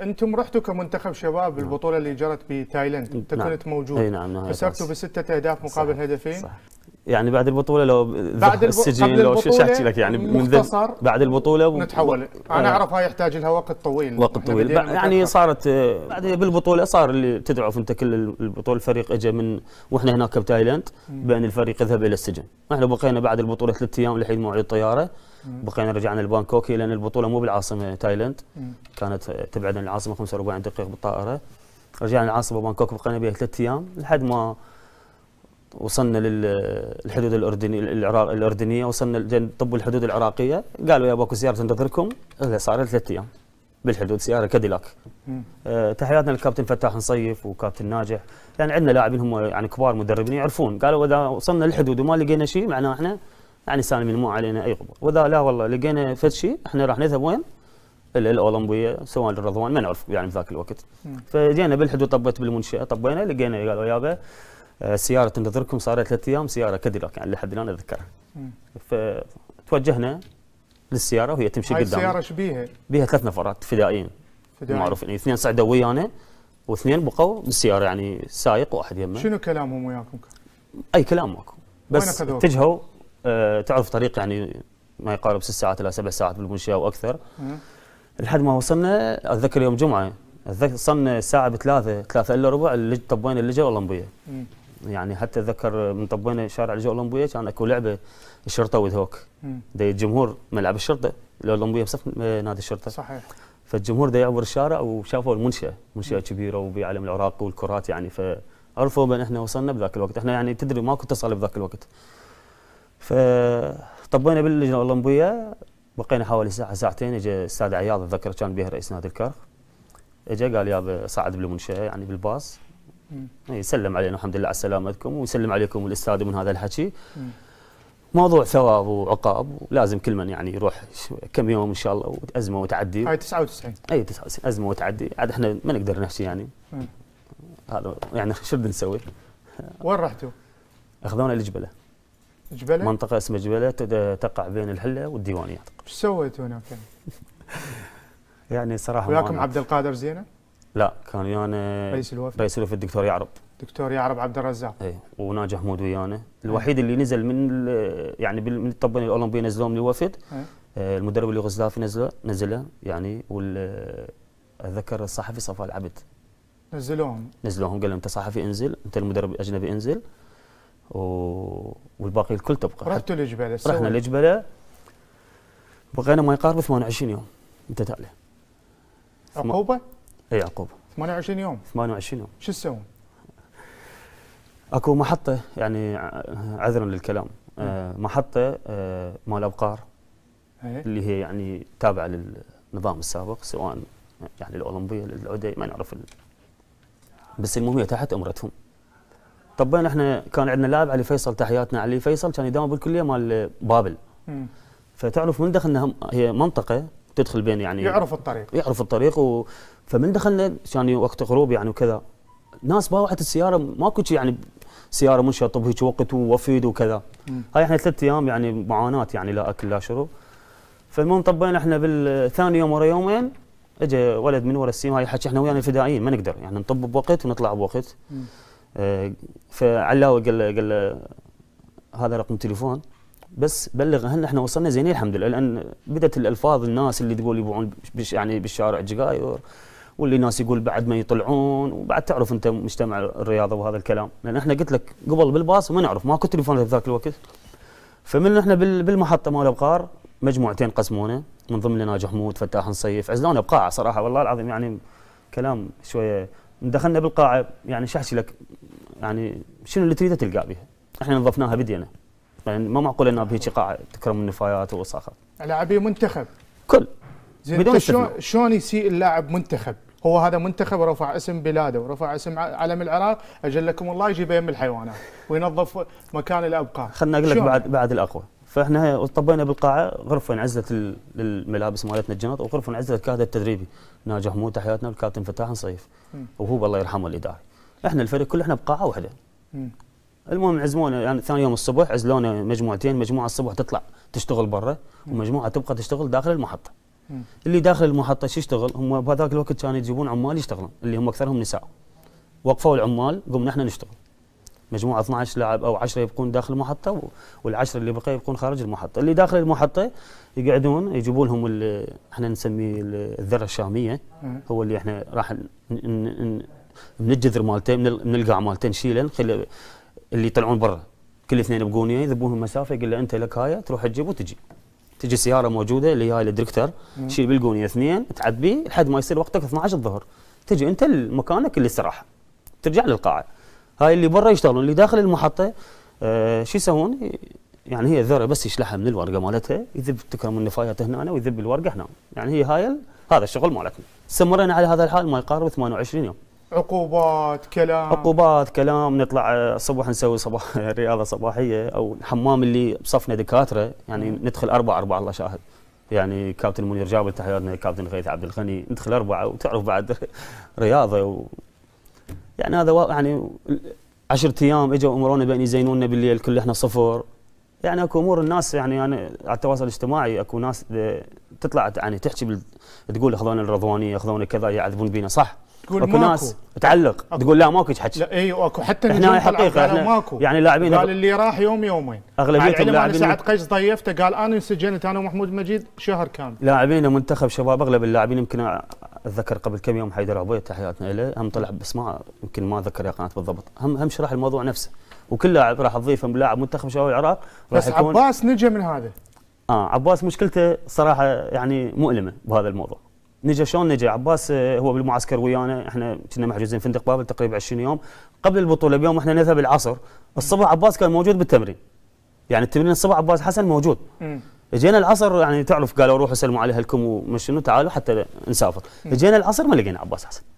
انتم رحتوا كمنتخب شباب نعم. البطوله اللي جرت بتايلند انت نعم. كنت موجود اي نعم بسته اهداف مقابل صح. هدفين صح. يعني بعد البطوله لو بعد الب... السجين لو شو احكي لك يعني من بعد البطوله و... نتحول انا آه. اعرف هاي يحتاج لها وقت طويل وقت طويل يعني, يعني صارت آه، بعد بالبطوله صار اللي تدعو انت كل البطوله الفريق اجى من واحنا هناك بتايلاند بان الفريق يذهب الى السجن احنا بقينا بعد البطوله ثلاث ايام لحين موعد الطياره بقينا رجعنا لبانكوكي لان البطوله مو بالعاصمه تايلاند كانت آه، تبعد عن العاصمه 45 دقيقه بالطائره رجعنا العاصمه بانكوك بقينا بها ثلاث ايام لحد ما وصلنا للحدود الاردنيه العراق الاردنيه وصلنا طب الحدود العراقيه قالوا يا باكو سياره تنتظركم صار ثلاث ايام بالحدود سياره كاديلاك أه تحياتنا للكابتن فتاح نصيف وكابتن ناجح يعني عندنا لاعبين هم يعني كبار مدربين يعرفون قالوا اذا وصلنا للحدود وما لقينا شيء معناه احنا يعني سالمين مو علينا اي غبار واذا لا والله لقينا فد شيء احنا راح نذهب وين؟ الاولمبيه سواء الرضوان ما نعرف يعني في ذاك الوقت فجينا بالحدود طبت بالمنشاه طبينا لقينا قالوا يابا آه، سياره تنتظركم صار لها ثلاث ايام سياره كاديلاك يعني لحد الان اتذكرها فتوجهنا للسياره وهي تمشي قدامنا السياره ايش بيها؟ بيها ثلاث نفرات فدائيين فدائيين معروفين يعني اثنين صعدوا ويانا واثنين بقوا بالسياره يعني سايق واحد يمه شنو كلامهم وياكم؟ اي كلام ماكو بس اتجهوا آه تعرف طريق يعني ما يقارب ست ساعات الى سبع ساعات بالمنشاه واكثر لحد ما وصلنا اتذكر يوم جمعه اتذكر وصلنا الساعه بثلاثه ثلاثه الا ربع اللج طبوين اللجا والله مبيه يعني حتى اتذكر من طبينا شارع الجو الاولمبيه كان اكو لعبه الشرطه وذ دي الجمهور ملعب الشرطه الاولمبيه بصف نادي الشرطه صحيح فالجمهور دا يعبر الشارع وشافوا المنشاه منشاه كبيره وبعلم العراق والكرات يعني فعرفوا بان احنا وصلنا بذاك الوقت احنا يعني تدري ماكو اتصال بذاك الوقت فطبينا باللجنه الاولمبيه بقينا حوالي ساعه ساعتين اجى استاذ عياض اتذكر كان به رئيس نادي الكرخ اجى قال يابا صعد بالمنشاه يعني بالباص إيه، يسلم علينا الحمد لله على سلامتكم ويسلم عليكم الاستاذ من هذا الحكي موضوع ثواب وعقاب ولازم كل من يعني يروح كم يوم ان شاء الله وازمه وتعدي هاي 99 اي 99 ازمه وتعدي عاد احنا ما نقدر نحكي يعني هذا يعني شو بدنا نسوي؟ وين رحتوا؟ اخذونا لجبله جبله؟ منطقه اسمها جبله تقع بين الحله والديوانيه يعني. شو سويتوا هناك؟ يعني صراحه وياكم عبد القادر زينه؟ لا كان ويانا رئيس الوفد رئيس الوفد الدكتور يعرب دكتور يعرب عبد الرزاق اي وناجي حمود ويانا إيه. الوحيد اللي نزل من يعني من الطبين الاولمبيه نزلوه من الوفد إيه. إيه، المدرب المدرب اليوغوسلافي نزله نزله يعني وال اتذكر الصحفي صفاء العبد نزلوهم نزلوهم قال لهم انت صحفي انزل انت المدرب الاجنبي انزل و... والباقي الكل تبقى رحتوا الجبل رحنا الجبل بقينا ما يقارب 28 يوم انت تعلى عقوبه؟ اي يعقوب 28 يوم 28 يوم شو تسوون؟ اكو محطه يعني عذرا للكلام آه محطه آه مال ابقار إيه. اللي هي يعني تابعه للنظام السابق سواء يعني الاولمبيه للعدي ما نعرف بس المهم هي تحت امرتهم طبين احنا كان عندنا لاعب علي فيصل تحياتنا علي فيصل كان يداوم بالكليه مال بابل م. فتعرف من دخلنا هي منطقه تدخل بين يعني يعرف الطريق يعرف الطريق و... فمن دخلنا يعني وقت غروب يعني وكذا ناس باوعت السياره ماكو شيء يعني سياره طب هيك وقت ووفيد وكذا مم. هاي احنا ثلاث ايام يعني معاناه يعني لا اكل لا شرب فالمهم طبينا احنا بالثاني يوم ورا يومين اجى ولد من ورا السيم هاي حكي احنا ويانا الفدائيين ما نقدر يعني نطب بوقت ونطلع بوقت آه، فعلاوي قال له قال له هذا رقم تليفون بس بلغ اهلنا احنا وصلنا زينين الحمد لله لان بدات الالفاظ الناس اللي تقول يبيعون يعني بالشارع جقاير واللي ناس يقول بعد ما يطلعون وبعد تعرف انت مجتمع الرياضه وهذا الكلام لان احنا قلت لك قبل بالباص ما نعرف ماكو تليفونات بذاك الوقت فمن احنا بالمحطه مال ابقار مجموعتين قسمونا من ضمن ناجح حمود فتاح نصيف عزلونا بقاعه صراحه والله العظيم يعني كلام شويه دخلنا بالقاعه يعني شحشي لك يعني شنو اللي تريده تلقى بها احنا نظفناها بدينا يعني ما معقول انه بهيك قاعه تكرم النفايات ووساخه لاعبي منتخب كل بدون طيب شلون شلون يسيء اللاعب منتخب هو هذا منتخب رفع اسم بلاده ورفع اسم علم العراق اجلكم الله يجيب يم الحيوانات وينظف مكان الابقار خلنا اقول لك بعد بعد الاقوى فاحنا طبينا بالقاعه غرفه انعزلت الملابس مالتنا الجنط وغرفه انعزلت الكادر التدريبي ناجح مو تحياتنا الكابتن فتاح نصيف وهو الله يرحمه الاداري احنا الفريق كله احنا بقاعه واحده المهم عزمونا يعني ثاني يوم الصبح عزلونا مجموعتين مجموعه الصبح تطلع تشتغل برا ومجموعه تبقى تشتغل داخل المحطه اللي داخل المحطه شو يشتغل هم بهذاك الوقت كانوا يجيبون عمال يشتغلون اللي هم اكثرهم نساء وقفوا العمال قمنا احنا نشتغل مجموعه 12 لاعب او 10 يبقون داخل المحطه والعشره اللي بقى يبقون خارج المحطه اللي داخل المحطه يقعدون يجيبون لهم احنا نسميه الذره الشاميه هو اللي احنا راح من الجذر مالته من القاع مالته نشيله نخليه اللي يطلعون برا كل اثنين بقونيه يذبونهم مسافه يقول له انت لك هاي تروح تجيب وتجي تجي سياره موجوده اللي هاي الدركتر تشيل بالقونيه اثنين تعبيه لحد ما يصير وقتك 12 الظهر تجي انت لمكانك اللي استراحه ترجع للقاعه هاي اللي برا يشتغلون اللي داخل المحطه آه شو يسوون يعني هي ذره بس يشلحها من الورقه مالتها يذب تكرم النفايات هنا ويذب الورقه هنا يعني هي هاي هذا الشغل مالتنا استمرينا على هذا الحال ما يقارب 28 يوم عقوبات كلام عقوبات كلام نطلع الصبح آه، نسوي صباح رياضه صباحيه او الحمام اللي بصفنا دكاتره يعني ندخل اربع اربع الله شاهد يعني كابتن منير جابر تحياتنا كابتن غيث عبد الغني ندخل اربعه وتعرف بعد رياضه و يعني هذا يعني عشرة ايام اجوا امرونا بان يزينونا بالليل كل احنا صفر يعني اكو امور الناس يعني انا يعني على التواصل الاجتماعي اكو ناس آه، تطلع يعني تحكي تقول اخذونا الرضوانيه اخذونا كذا يعذبون بينا صح تقول ماكو ناس تعلق أكو. تقول لا ماكو حكي لا اي اكو حتى احنا حقيقه احنا ماكو يعني لاعبين قال اللي راح يوم يومين اغلبيتهم اللاعبين سعد قيس ضيفته قال انا سجلت انا ومحمود مجيد شهر كامل لاعبين منتخب شباب اغلب اللاعبين يمكن اتذكر قبل كم يوم حيدر ابوي تحياتنا له هم طلع بس ما يمكن ما ذكر يا قناه بالضبط هم هم شرح الموضوع نفسه وكل لاعب راح تضيفه لاعب منتخب شباب العراق راح بس عباس نجا من هذا اه عباس مشكلته صراحه يعني مؤلمه بهذا الموضوع نجا شلون نجا عباس آه، هو بالمعسكر ويانا احنا كنا محجوزين فندق بابل تقريبا 20 يوم قبل البطوله بيوم احنا نذهب العصر الصبح عباس كان موجود بالتمرين يعني التمرين الصبح عباس حسن موجود اجينا العصر يعني تعرف قالوا روحوا سلموا على اهلكم ومشنو تعالوا حتى نسافر اجينا العصر ما لقينا عباس حسن